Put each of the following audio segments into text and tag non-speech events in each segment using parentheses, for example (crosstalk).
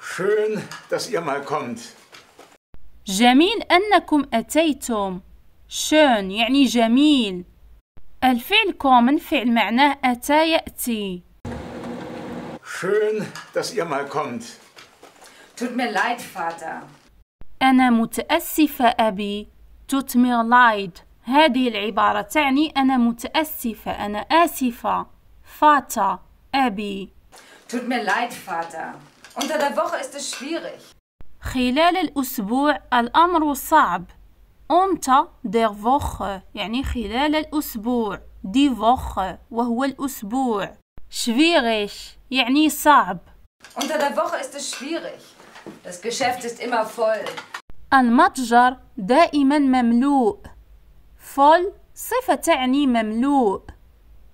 Schön, dass ihr mal kommt. جميل أنكم أتيتم. Schön يعني جميل. الفعل كومن فعل معناه أتى يأتي. Schön, dass ihr mal kommt. Tut mir leid, Vater. أنا متأسفة أبي. Tut mir leid. هذه العبارة تعني أنا متأسفة أنا آسفة فاتا أبي Tut mir leid, Vater. Unter der Woche ist es schwierig. خلال الأسبوع الأمر صعب. unter der Woche يعني خلال الأسبوع دي Woche وهو الأسبوع schwierig يعني صعب Unter der Woche ist es schwierig. Das Geschäft ist immer voll. المتجر دائما مملوء فول صفة تعني مملوء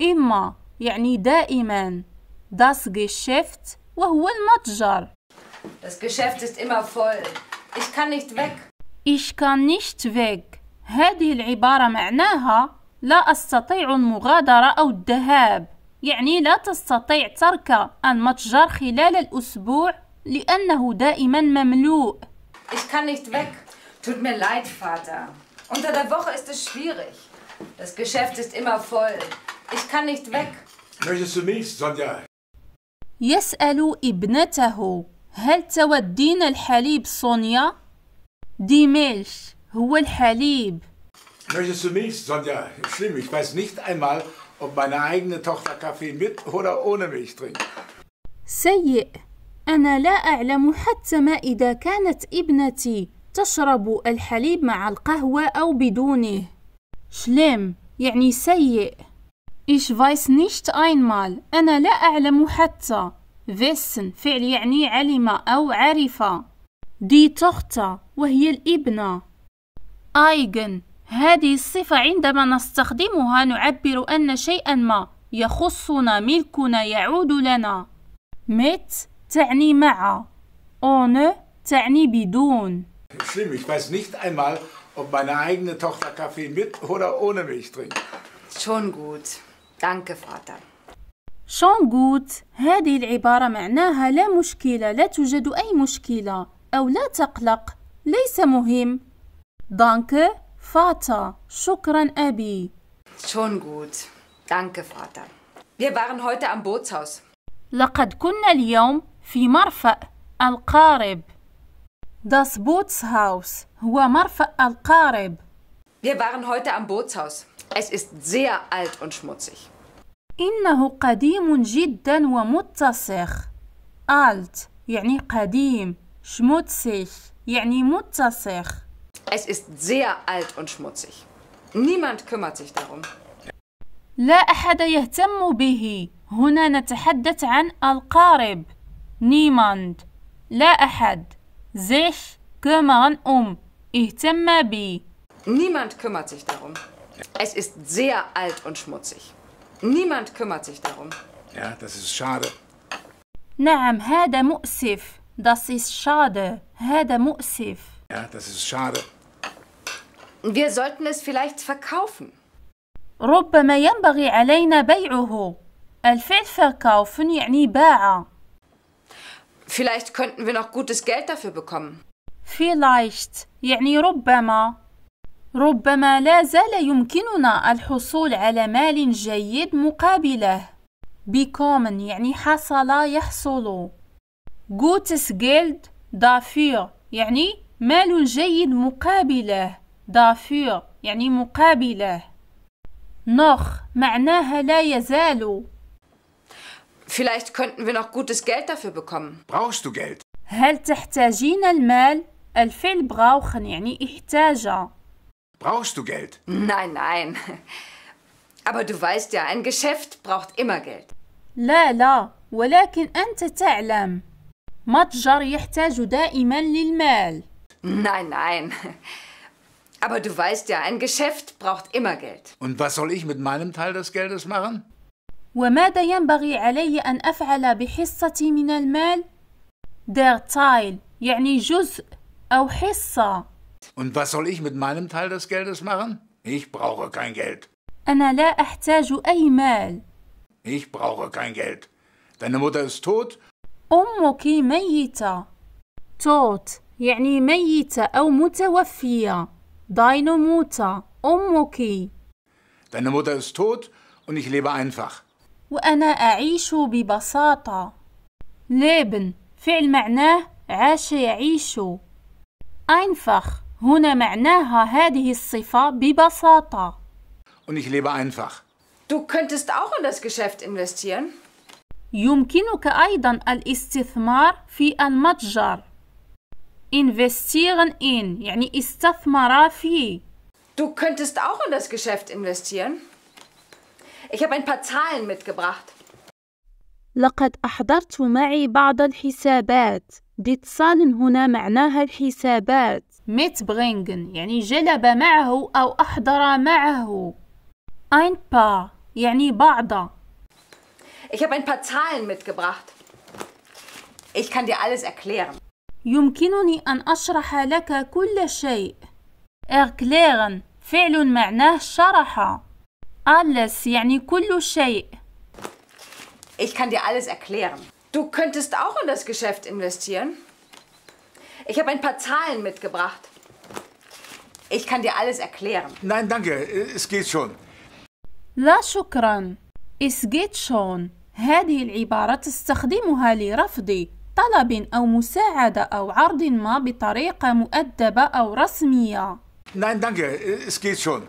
إما يعني دائما das Geschäft وهو المتجر Das Geschäft ist immer voll. Ich kann nicht weg. Ich kann nicht weg. هذه العبارة معناها لا أستطيع المغادرة أو الذهاب. يعني لا تستطيع ترك المتجر خلال الأسبوع لأنه دائما مملوء. Ich kann nicht weg. Tut mir leid, Vater. Unter der Woche ist es schwierig. Das Geschäft ist immer voll. Ich kann nicht weg. Möchtest du mich, Sonja? يسأل ابنته هل تودين الحليب سونيا؟ دي ميلش هو الحليب Möchtest du Milch, Sonja? Schlimm, ich weiß nicht einmal, ob meine eigene Tochter Kaffee mit oder ohne Milch trinkt. سيء. أنا لا أعلم حتى ما إذا كانت ابنتي تشرب الحليب مع القهوة أو بدونه. شلم يعني سيء. Ich weiß nicht einmal أنا لا أعلم حتى wissen فعل يعني علم أو عرف Die Tochter وهي الابنة eigen هذه الصفة عندما نستخدمها نعبر أن شيئا ما يخصنا ملكنا يعود لنا mit تعني مع ohne تعني بدون Schlimm, ich weiß nicht einmal, ob meine eigene Tochter Kaffee mit oder ohne Milch trinkt. Schon gut. Danke, Vater. شون جوت هذه العبارة معناها لا مشكلة لا توجد أي مشكلة أو لا تقلق ليس مهم دانك فاتا شكرا أبي شون جوت دانك فاتا Wir waren heute am Bootshaus. لقد كنا اليوم في مرفأ القارب Das Bootshaus هو مرفأ القارب. Wir waren heute am Bootshaus. Es ist sehr alt und schmutzig. إنه قديم جدا ومتسخ. Alt يعني قديم. Schmutzig يعني متسخ. Es ist sehr alt und schmutzig. Niemand kümmert sich darum. لا أحد يهتم به. هنا نتحدث عن القارب. Niemand. لا أحد. Sich kümmern um. اهتم بي. Niemand kümmert sich darum. Es ist sehr alt und schmutzig. Niemand kümmert sich darum. Ja, das ist schade. نعم هذا مؤسف. Das ist schade. هذا مؤسف. Ja, das ist schade. Wir sollten es vielleicht verkaufen. ربما ينبغي علينا بيعه. الفعل verkaufen يعني باع. Vielleicht könnten wir noch gutes Geld dafür bekommen. Vielleicht يعني ربما ربما لا زال يمكننا الحصول على مال جيد مقابله بيكومن يعني حصل يحصل غوتس جيلد دافير يعني مال جيد مقابله دافير يعني مقابله نخ معناها لا يزال Vielleicht könnten wir noch gutes Geld dafür bekommen. Brauchst du Geld? هل تحتاجين المال؟ الفعل brauchen يعني احتاجه. Brauchst du Geld? Nein, nein. Aber du weißt ja, ein Geschäft braucht immer Geld. لا لا ولكن أنت تعلم متجر يحتاج دائما للمال Nein, nein. Aber du weißt ja, ein Geschäft braucht immer Geld. Und was soll ich mit meinem Teil des Geldes machen? وماذا ينبغي علي أن أفعل بحصتي من المال؟ Der Teil يعني جزء أو حصة Und was soll ich mit meinem Teil des Geldes machen? Ich brauche kein Geld. Ich brauche kein Geld. Deine Mutter ist tot. أمك ميتة. Tot يعني ميتة أو متوفية. Deine Mutter, أمك. Deine Mutter ist tot und ich lebe einfach. وأنا أعيش ببساطة. Leben فعل معناه عاش يعيش. Einfach هنا معناها هذه الصفة ببساطة. Und ich lebe einfach. Du könntest auch in das Geschäft investieren. يمكنك أيضا الاستثمار في المتجر. investieren in يعني استثمر في. Du könntest auch in das Geschäft investieren. Ich habe ein paar Zahlen mitgebracht. لقد أحضرت معي بعض الحسابات. Die Zahlen هنا معناها الحسابات. mitbringen يعني جلب معه أو أحضر معه ein paar يعني بعض Ich habe ein paar Zahlen mitgebracht. Ich kann dir alles erklären. يمكنني أن أشرح لك كل شيء. erklären فعل معناه شرح. alles يعني كل شيء. Ich kann dir alles erklären. Du könntest auch in das Geschäft investieren. Ich habe ein paar Zahlen mitgebracht. Ich kann dir alles erklären. Nein, danke. Es geht schon. لا شكرا. Es geht schon. هذه العبارة تستخدمها لرفض طلب أو مساعدة أو عرض ما بطريقة مؤدبة أو رسمية. Nein, danke. Es geht schon.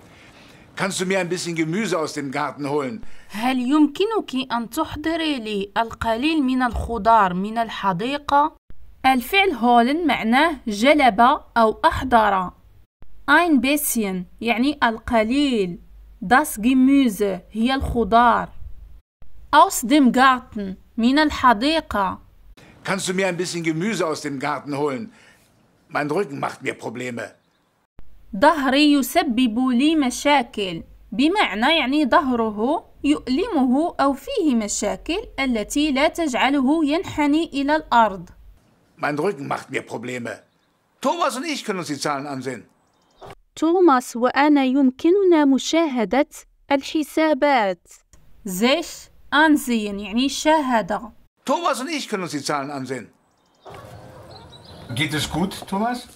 Kannst du mir ein bisschen Gemüse aus dem Garten holen? هل يمكنك أن تحضري لي القليل من الخضار من الحديقة؟ الفعل هولن معناه جلب أو أحضر أين بيسين يعني القليل داس Gemüse هي الخضار أوس ديم Garten من الحديقة Kannst du mir ein bisschen Gemüse aus dem Garten holen? Mein Rücken macht mir Probleme. ظهري يسبب لي مشاكل بمعنى يعني ظهره يؤلمه أو فيه مشاكل التي لا تجعله ينحني إلى الأرض Mein Rücken macht mir Probleme. توماس und ich können uns die Zahlen ansehen. توماس وأنا يمكننا مشاهدة الحسابات. sich ansehen يعني شاهد. توماس und ich können uns die Zahlen ansehen. Geht es gut, توماس؟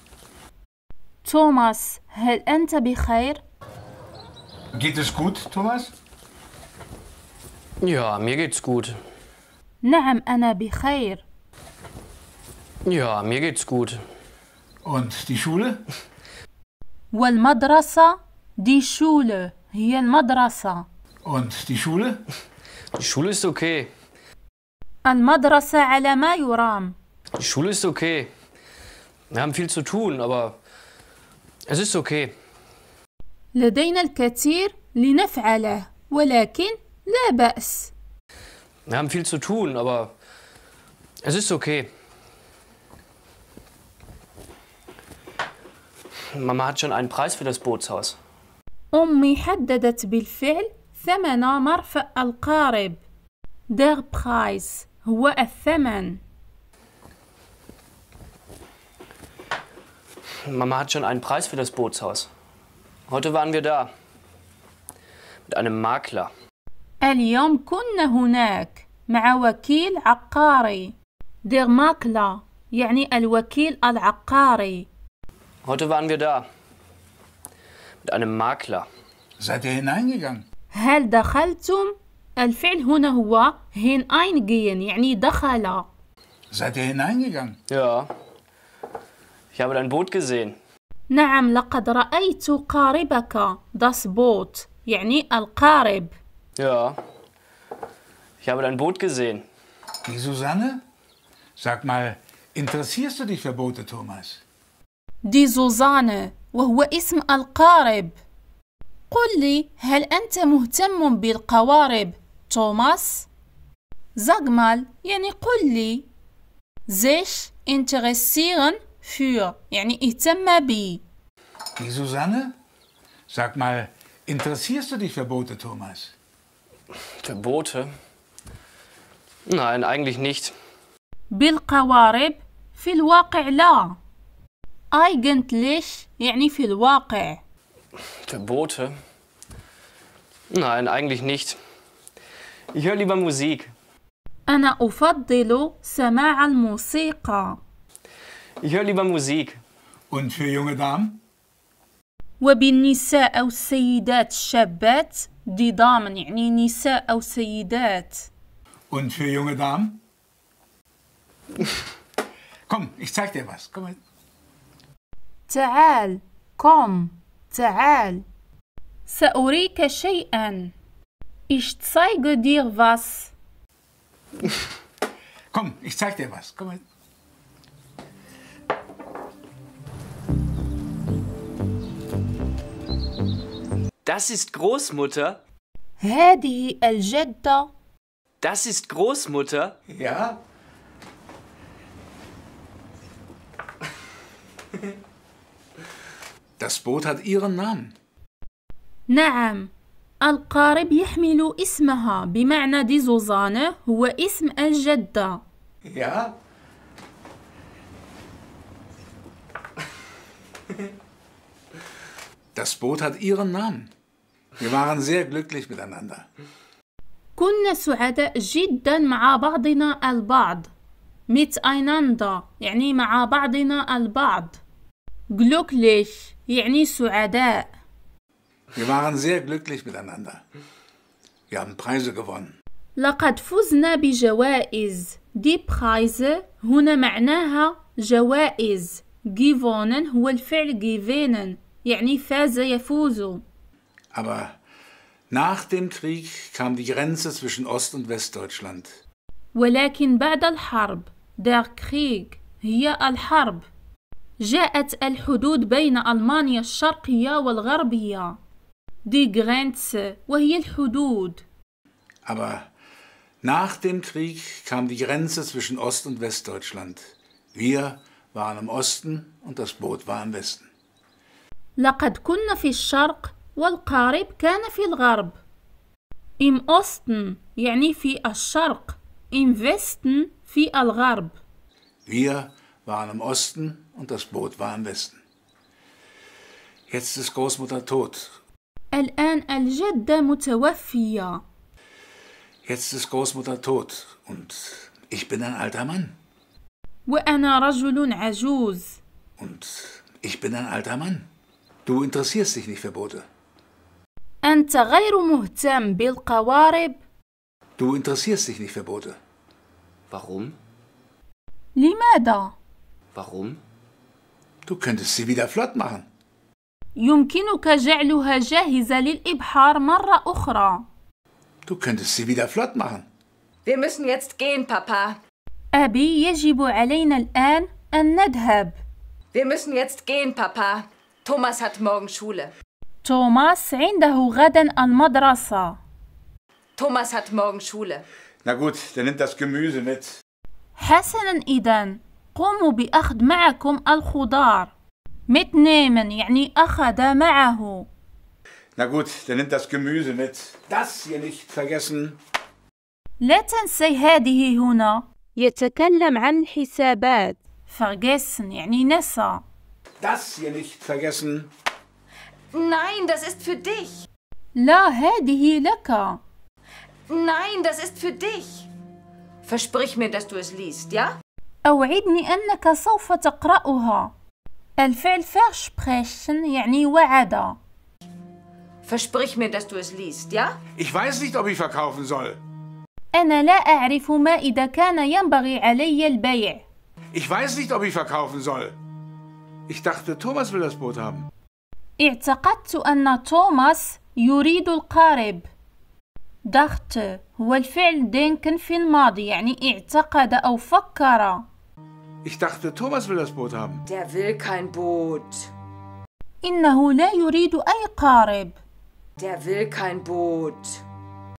توماس هل أنت بخير؟ Geht es gut, توماس؟ Ja, mir geht's gut. نعم أنا بخير. Ja, mir geht's gut. Und die Schule? والمدرسة die Schule هي المدرسة. Und die Schule? Die Schule ist okay. المدرسة على ما يرام. Die Schule ist okay. Wir haben viel zu tun, aber es ist okay. لدينا الكثير لنفعله ولكن لا بأس. Wir haben viel zu tun, aber es ist okay. ماما hat schon einen Preis für das Bootshaus. أمي حددت بالفعل ثمن مرفأ القارب. Der Preis هو الثمن. Mama hat schon einen Preis für das Bootshaus. Heute waren wir da. Mit einem Makler. اليوم كنا هناك مع وكيل عقاري. Der Makler يعني الوكيل العقاري. Heute waren wir da. Mit einem Makler. Seid ihr hineingegangen? هل دخلتم؟ الفعل هنا هو hineingehen يعني دخل. Seid ihr hineingegangen? Ja. Ich habe dein Boot gesehen. نعم لقد رأيت قاربك das Boot يعني القارب. Ja. Ich habe dein Boot gesehen. Die Susanne? Sag mal, interessierst du dich für Boote, Thomas? دي زوزانة وهو اسم القارب قل لي هل أنت مهتم بالقوارب توماس؟ زغمال يعني قل لي زيش انتغسيغن فيو يعني اهتم بي دي زوزانة؟ Sag mal, interessierst du توماس؟ für Boote, Thomas? Für Boote? eigentlich nicht. بالقوارب في الواقع لا. eigentlich يعني في الواقع Verbote? Nein, eigentlich nicht. Ich höre lieber Musik. أنا أفضل سماع الموسيقى. Ich höre lieber Musik. Und für junge Damen? وبالنساء أو السيدات الشابات دي دامن يعني نساء أو سيدات. Und für junge Damen? Komm, ich zeig dir was. Komm mal. تعال komm تعال سأريك شيئا Ich zeige dir was. (laughs) Komm, ich zeig dir was. Komm mal. Das ist Großmutter. هذه الجدة. Das ist Großmutter. Ja. (laughs) Das Boot hat ihren Namen. نعم القارب يحمل اسمها بمعنى دي زوزانة هو اسم الجدة Ja. Das Boot hat ihren Namen. Wir waren sehr glücklich miteinander. كنا سعداء جدا مع بعضنا البعض. Miteinander يعني مع بعضنا البعض. Glücklich يعني سعداء. Wir waren sehr glücklich miteinander. Wir haben Preise gewonnen. لقد فزنا بجوائز. دي Preise هنا معناها جوائز. جيفونن هو الفعل جيفينن يعني فاز يفوز. Aber nach dem Krieg kam die Grenze zwischen Ost- und Westdeutschland. ولكن بعد الحرب der Krieg هي الحرب جاءت الحدود بين ألمانيا الشرقية والغربية دي Grenze وهي الحدود Aber nach dem Krieg kam die Grenze zwischen Ost- und Westdeutschland. Wir waren im Osten und das Boot war im Westen. لقد كنا في الشرق والقارب كان في الغرب. Im Osten يعني في الشرق, im Westen في الغرب. Wir waren im Osten und das Boot war im Westen. Jetzt ist Großmutter tot. الآن الجدة متوفية. Jetzt ist Großmutter tot und ich bin ein alter Mann. وأنا رجل عجوز. Und ich bin ein alter Mann. Du interessierst dich nicht für Boote. أنت غير مهتم بالقوارب. Du interessierst dich nicht für Boote. Warum? لماذا؟ Warum? Du könntest sie wieder flott machen. يمكنك جعلها جاهزة للإبحار مرة أخرى. Du könntest sie wieder flott machen. Wir müssen jetzt gehen, Papa. أبي يجب علينا الآن أن نذهب. Wir müssen jetzt gehen, Papa. Thomas hat morgen Schule. توماس عنده غدا المدرسة. Thomas hat morgen Schule. Na gut, dann nimmt das Gemüse mit. حسنا إذا. قوموا بأخذ معكم الخضار mit nehmen يعني أخذ معه Na gut, dann nimmt das Gemüse mit. Das hier nicht vergessen. لا تنسي هذه هنا. يتكلم عن حسابات. Vergessen يعني نسى. Das hier nicht vergessen. Nein, das ist für dich. لا هذه لك. Nein, das ist für dich. Versprich mir, dass du es liest, ja? أوعدني أنك سوف تقرأها الفعل versprechen يعني وعد Versprich mir, dass du es liest, ja? Ich weiß nicht, ob ich verkaufen soll. أنا لا أعرف ما إذا كان ينبغي علي البيع. Ich weiß nicht, ob ich verkaufen soll. Ich dachte, Thomas will das Boot haben. اعتقدت أن توماس يريد القارب. dachte هو الفعل denken في الماضي يعني اعتقد أو فكر. Ich dachte, Thomas will das Boot haben. Der will kein Boot. إنه لا يريد أي Der will kein Boot.